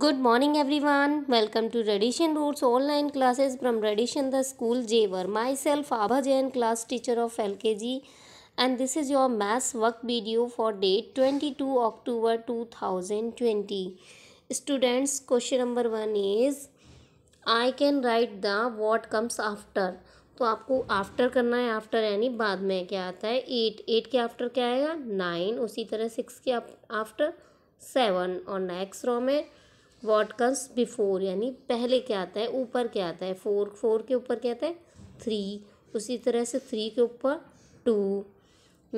good morning everyone welcome to Radiation Roots online classes from Radiation the school Jewar myself Abha Jain class teacher of L K G and this is your maths work video for date twenty two October two thousand twenty students question number one is I can write the what comes after तो आपको after करना है after यानी बाद में क्या आता है एट एट के आफ्टर क्या आएगा नाइन उसी तरह सिक्स के आफ्टर सेवन और नेक्स्ट रॉ में वॉट कम्स बिफोर यानी पहले क्या आता है ऊपर क्या आता है फोर फोर के ऊपर क्या आता है थ्री उसी तरह से थ्री के ऊपर टू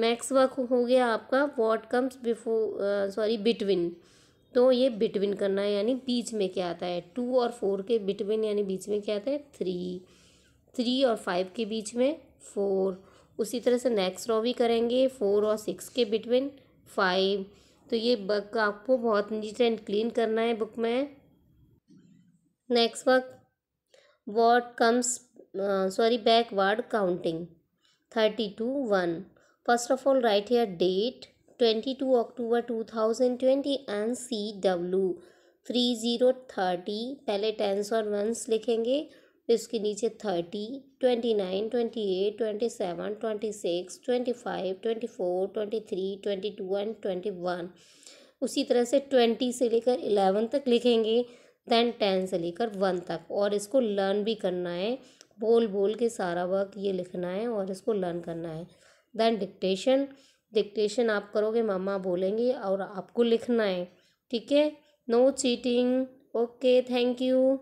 मैक्स वर्क हो गया आपका what comes before sorry between तो ये बिटवीन करना है यानी बीच में क्या आता है टू और फोर के बिटवीन यानी बीच में क्या आता है थ्री थ्री और फाइव के बीच में फोर उसी तरह से नेक्स्ट रॉ भी करेंगे फोर और सिक्स के बिटवीन फाइव तो ये बग आपको बहुत नीट एंड क्लीन करना है बुक में next work what comes sorry backward counting thirty to one first of all write here date twenty two October two thousand twenty and C W three zero thirty पहले tens और ones लिखेंगे इसके नीचे thirty twenty nine twenty eight twenty seven twenty six twenty five twenty four twenty three twenty two and twenty one उसी तरह से twenty से लेकर एलेवन तक लिखेंगे देन टेन से लेकर वन तक और इसको लर्न भी करना है बोल बोल के सारा वर्क ये लिखना है और इसको लर्न करना है देन डिक्टेशन डिक्टेशन आप करोगे मामा बोलेंगे और आपको लिखना है ठीक है no cheating okay thank you